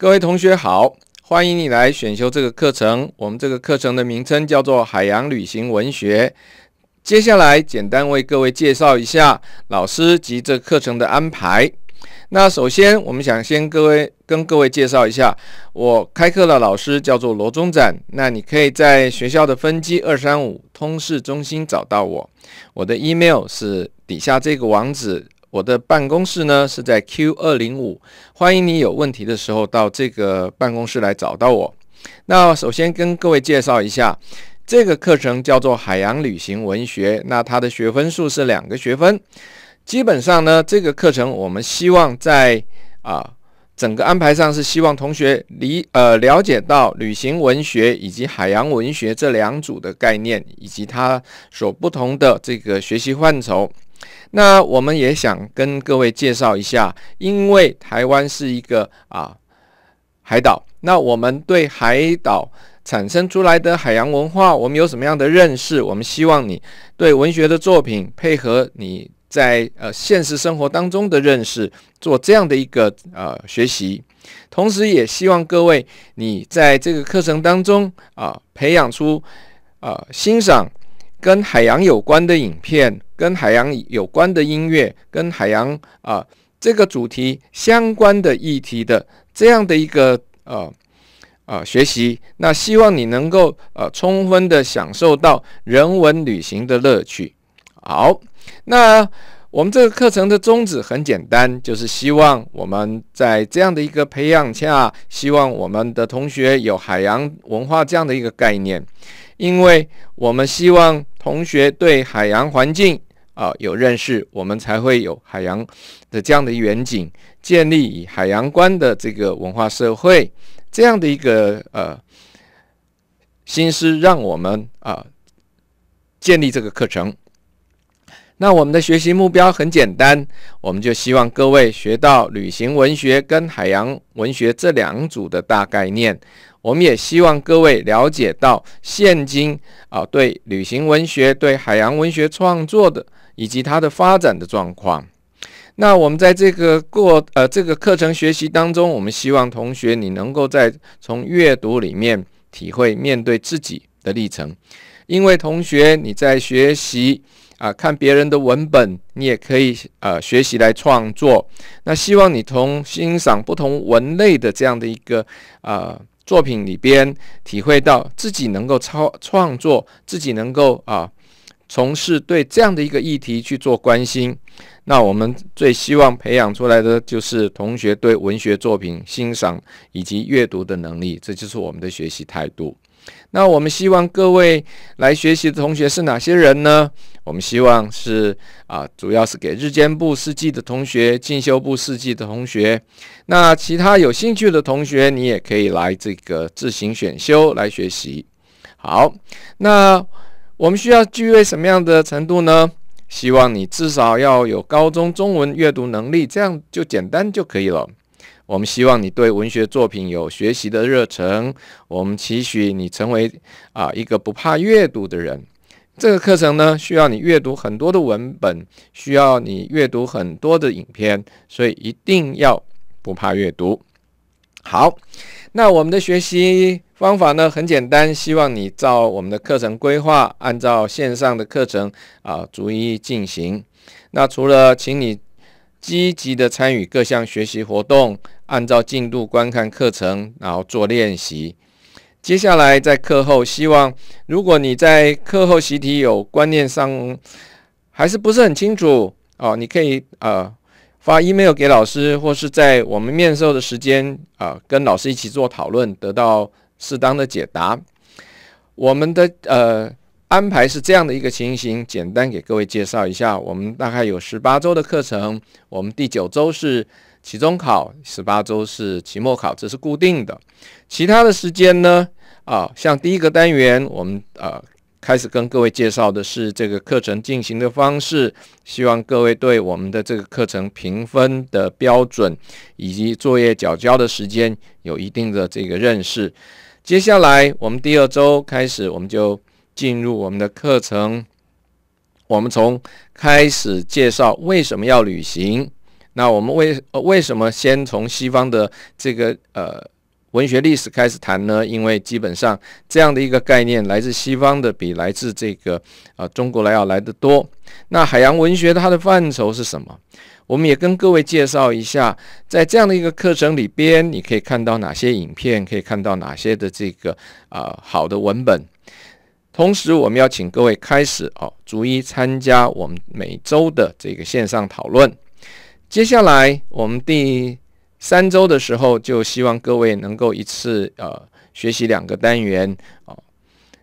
各位同学好，欢迎你来选修这个课程。我们这个课程的名称叫做《海洋旅行文学》。接下来，简单为各位介绍一下老师及这课程的安排。那首先，我们想先各位跟各位介绍一下，我开课的老师叫做罗中展。那你可以在学校的分机二三五通事中心找到我。我的 email 是底下这个网址。我的办公室呢是在 Q 二零五，欢迎你有问题的时候到这个办公室来找到我。那首先跟各位介绍一下，这个课程叫做海洋旅行文学，那它的学分数是两个学分。基本上呢，这个课程我们希望在啊整个安排上是希望同学理呃了解到旅行文学以及海洋文学这两组的概念，以及它所不同的这个学习范畴。那我们也想跟各位介绍一下，因为台湾是一个啊海岛，那我们对海岛产生出来的海洋文化，我们有什么样的认识？我们希望你对文学的作品配合你在呃现实生活当中的认识做这样的一个呃学习，同时也希望各位你在这个课程当中啊培养出啊欣赏跟海洋有关的影片。跟海洋有关的音乐，跟海洋啊这个主题相关的议题的这样的一个呃呃学习，那希望你能够呃充分的享受到人文旅行的乐趣。好，那我们这个课程的宗旨很简单，就是希望我们在这样的一个培养下，希望我们的同学有海洋文化这样的一个概念，因为我们希望同学对海洋环境。啊，有认识，我们才会有海洋的这样的远景，建立以海洋观的这个文化社会这样的一个呃心思，让我们啊建立这个课程。那我们的学习目标很简单，我们就希望各位学到旅行文学跟海洋文学这两组的大概念。我们也希望各位了解到现今啊对旅行文学、对海洋文学创作的。以及它的发展的状况。那我们在这个过呃这个课程学习当中，我们希望同学你能够在从阅读里面体会面对自己的历程。因为同学你在学习啊看别人的文本，你也可以呃学习来创作。那希望你从欣赏不同文类的这样的一个呃作品里边，体会到自己能够超创作，自己能够啊。从事对这样的一个议题去做关心，那我们最希望培养出来的就是同学对文学作品欣赏以及阅读的能力，这就是我们的学习态度。那我们希望各位来学习的同学是哪些人呢？我们希望是啊，主要是给日间部四季的同学、进修部四季的同学，那其他有兴趣的同学，你也可以来这个自行选修来学习。好，那。我们需要具备什么样的程度呢？希望你至少要有高中中文阅读能力，这样就简单就可以了。我们希望你对文学作品有学习的热忱，我们期许你成为啊一个不怕阅读的人。这个课程呢，需要你阅读很多的文本，需要你阅读很多的影片，所以一定要不怕阅读。好，那我们的学习。方法呢很简单，希望你照我们的课程规划，按照线上的课程啊逐一进行。那除了请你积极的参与各项学习活动，按照进度观看课程，然后做练习。接下来在课后，希望如果你在课后习题有观念上还是不是很清楚哦，你可以呃发 email 给老师，或是在我们面授的时间啊跟老师一起做讨论，得到。适当的解答，我们的呃安排是这样的一个情形，简单给各位介绍一下。我们大概有十八周的课程，我们第九周是期中考，十八周是期末考，这是固定的。其他的时间呢，啊，像第一个单元，我们啊开始跟各位介绍的是这个课程进行的方式，希望各位对我们的这个课程评分的标准以及作业缴交的时间有一定的这个认识。接下来，我们第二周开始，我们就进入我们的课程。我们从开始介绍为什么要旅行。那我们为为什么先从西方的这个呃文学历史开始谈呢？因为基本上这样的一个概念来自西方的，比来自这个呃中国来要来的多。那海洋文学它的范畴是什么？我们也跟各位介绍一下，在这样的一个课程里边，你可以看到哪些影片，可以看到哪些的这个啊好的文本。同时，我们要请各位开始哦，逐一参加我们每周的这个线上讨论。接下来，我们第三周的时候，就希望各位能够一次呃学习两个单元哦。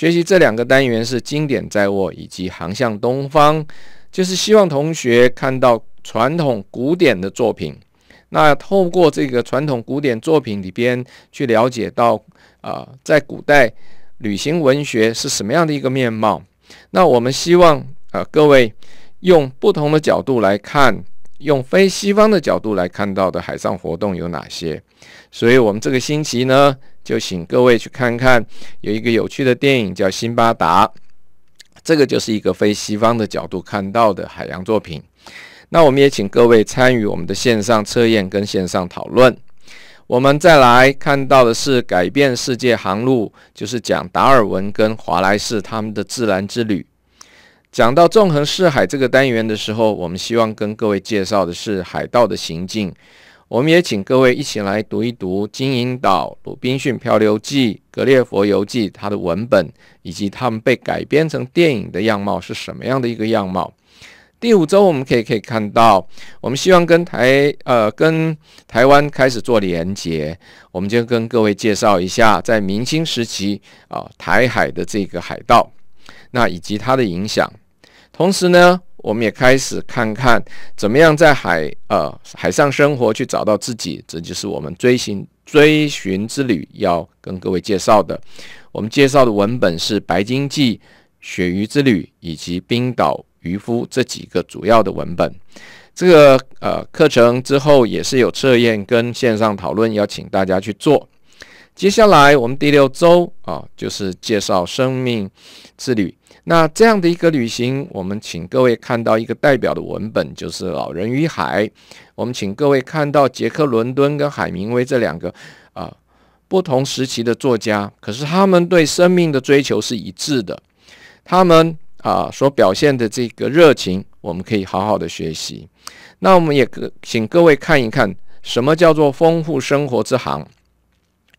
学习这两个单元是《经典在握》以及《航向东方》，就是希望同学看到传统古典的作品。那透过这个传统古典作品里边，去了解到啊，在古代旅行文学是什么样的一个面貌。那我们希望呃各位用不同的角度来看，用非西方的角度来看到的海上活动有哪些。所以我们这个星期呢。就请各位去看看，有一个有趣的电影叫《辛巴达》，这个就是一个非西方的角度看到的海洋作品。那我们也请各位参与我们的线上测验跟线上讨论。我们再来看到的是改变世界航路，就是讲达尔文跟华莱士他们的自然之旅。讲到纵横四海这个单元的时候，我们希望跟各位介绍的是海盗的行径。我们也请各位一起来读一读《金银岛》《鲁滨逊漂流记》《格列佛游记》它的文本，以及他们被改编成电影的样貌是什么样的一个样貌。第五周，我们可以可以看到，我们希望跟台呃跟台湾开始做连结，我们就跟各位介绍一下，在明清时期啊台海的这个海盗，那以及它的影响。同时呢。我们也开始看看怎么样在海呃海上生活去找到自己，这就是我们追寻追寻之旅要跟各位介绍的。我们介绍的文本是《白鲸记》《鳕鱼之旅》以及《冰岛渔夫》这几个主要的文本。这个呃课程之后也是有测验跟线上讨论要请大家去做。接下来我们第六周啊就是介绍生命之旅。那这样的一个旅行，我们请各位看到一个代表的文本，就是《老人与海》。我们请各位看到杰克·伦敦跟海明威这两个啊不同时期的作家，可是他们对生命的追求是一致的，他们啊所表现的这个热情，我们可以好好的学习。那我们也请各位看一看，什么叫做丰富生活之行。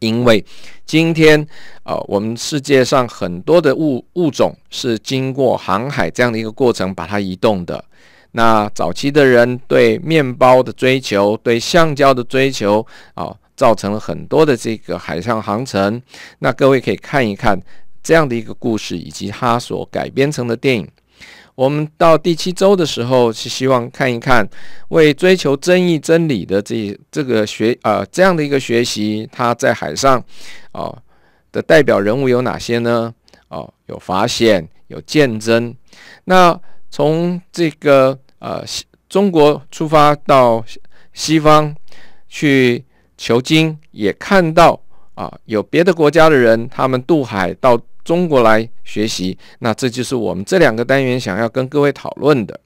因为今天，呃，我们世界上很多的物物种是经过航海这样的一个过程把它移动的。那早期的人对面包的追求，对橡胶的追求，啊，造成了很多的这个海上航程。那各位可以看一看这样的一个故事，以及他所改编成的电影。我们到第七周的时候，是希望看一看，为追求正义真理的这这个学啊这样的一个学习，他在海上，哦的代表人物有哪些呢？哦，有法显，有鉴真。那从这个呃中国出发到西方去求经，也看到啊有别的国家的人，他们渡海到。中国来学习，那这就是我们这两个单元想要跟各位讨论的。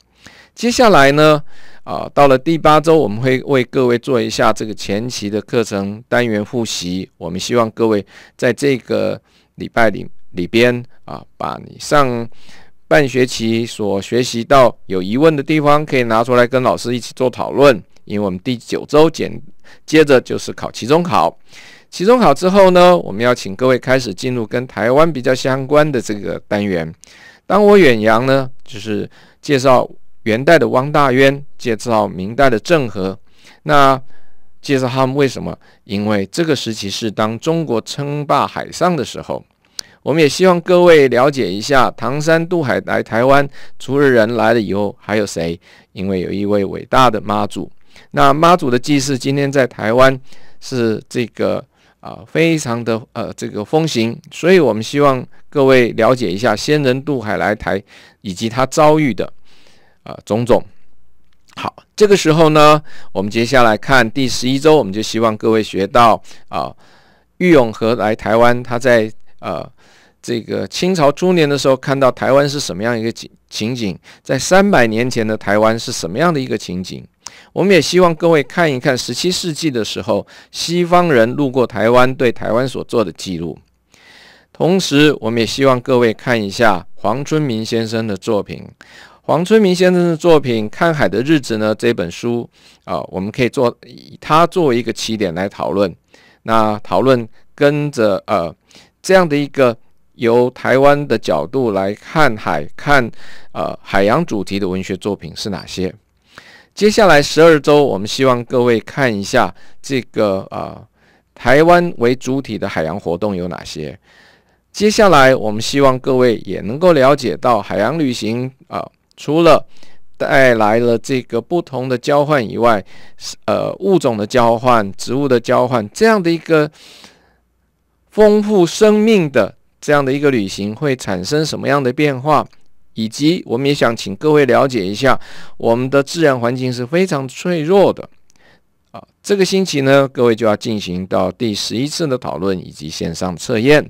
接下来呢，啊，到了第八周，我们会为各位做一下这个前期的课程单元复习。我们希望各位在这个礼拜里里边啊，把你上半学期所学习到有疑问的地方，可以拿出来跟老师一起做讨论。因为我们第九周简接着就是考期中考。期中考之后呢，我们要请各位开始进入跟台湾比较相关的这个单元。当我远洋呢，就是介绍元代的汪大渊，介绍明代的郑和。那介绍他们为什么？因为这个时期是当中国称霸海上的时候。我们也希望各位了解一下，唐山渡海来台湾，除了人来了以后，还有谁？因为有一位伟大的妈祖。那妈祖的祭祀，今天在台湾是这个。啊，非常的呃，这个风行，所以我们希望各位了解一下先人渡海来台以及他遭遇的啊种种。好，这个时候呢，我们接下来看第十一周，我们就希望各位学到啊，郁永和来台湾，他在呃这个清朝中年的时候看到台湾是什么样一个情情景，在三百年前的台湾是什么样的一个情景。我们也希望各位看一看十七世纪的时候，西方人路过台湾对台湾所做的记录。同时，我们也希望各位看一下黄春明先生的作品，《黄春明先生的作品〈看海的日子〉呢这本书啊，我们可以做以它作为一个起点来讨论。那讨论跟着呃这样的一个由台湾的角度来看海、看呃海洋主题的文学作品是哪些？接下来十二周，我们希望各位看一下这个啊，台湾为主体的海洋活动有哪些。接下来，我们希望各位也能够了解到海洋旅行啊，除了带来了这个不同的交换以外，呃，物种的交换、植物的交换这样的一个丰富生命的这样的一个旅行会产生什么样的变化？以及我们也想请各位了解一下，我们的自然环境是非常脆弱的。啊，这个星期呢，各位就要进行到第十一次的讨论以及线上测验。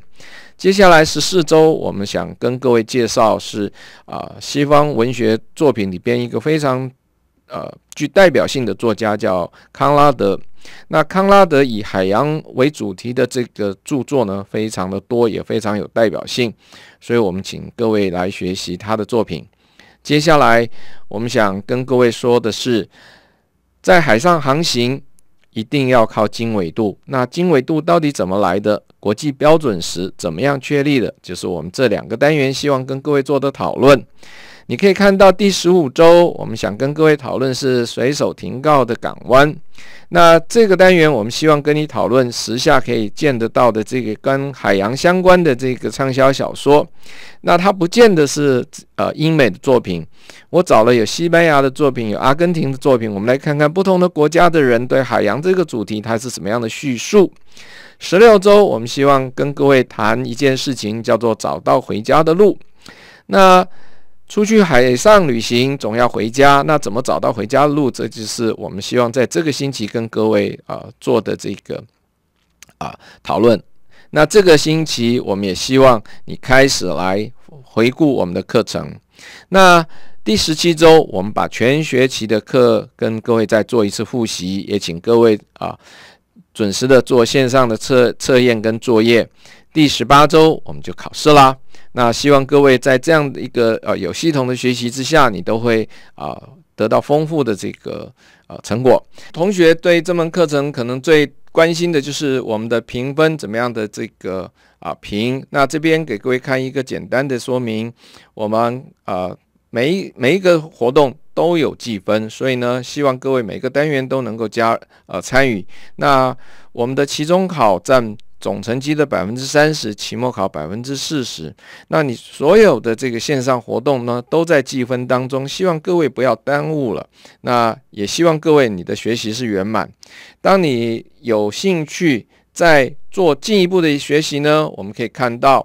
接下来十四周，我们想跟各位介绍是啊，西方文学作品里边一个非常。呃，具代表性的作家叫康拉德。那康拉德以海洋为主题的这个著作呢，非常的多，也非常有代表性。所以，我们请各位来学习他的作品。接下来，我们想跟各位说的是，在海上航行一定要靠经纬度。那经纬度到底怎么来的？国际标准时怎么样确立的？就是我们这两个单元希望跟各位做的讨论。你可以看到第十五周，我们想跟各位讨论是随手停靠的港湾。那这个单元，我们希望跟你讨论时下可以见得到的这个跟海洋相关的这个畅销小说。那它不见得是呃英美的作品，我找了有西班牙的作品，有阿根廷的作品。我们来看看不同的国家的人对海洋这个主题，它是什么样的叙述。十六周，我们希望跟各位谈一件事情，叫做找到回家的路。那出去海上旅行总要回家，那怎么找到回家的路？这就是我们希望在这个星期跟各位啊做的这个啊讨论。那这个星期我们也希望你开始来回顾我们的课程。那第十七周，我们把全学期的课跟各位再做一次复习，也请各位啊准时的做线上的测测验跟作业。第十八周我们就考试啦。那希望各位在这样的一个呃有系统的学习之下，你都会啊得到丰富的这个呃成果。同学对这门课程可能最关心的就是我们的评分怎么样的这个啊评。那这边给各位看一个简单的说明，我们呃每每一个活动都有计分，所以呢希望各位每个单元都能够加呃参与。那我们的期中考占。总成绩的百分之三十，期末考百分之四十。那你所有的这个线上活动呢，都在计分当中。希望各位不要耽误了。那也希望各位你的学习是圆满。当你有兴趣再做进一步的学习呢，我们可以看到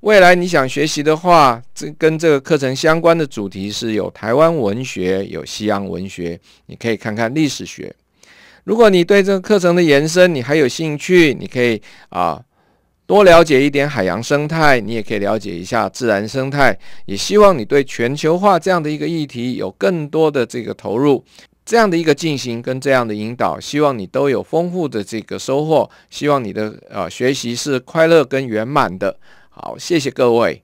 未来你想学习的话，这跟这个课程相关的主题是有台湾文学、有西洋文学，你可以看看历史学。如果你对这个课程的延伸你还有兴趣，你可以啊多了解一点海洋生态，你也可以了解一下自然生态。也希望你对全球化这样的一个议题有更多的这个投入，这样的一个进行跟这样的引导，希望你都有丰富的这个收获，希望你的呃学习是快乐跟圆满的。好，谢谢各位。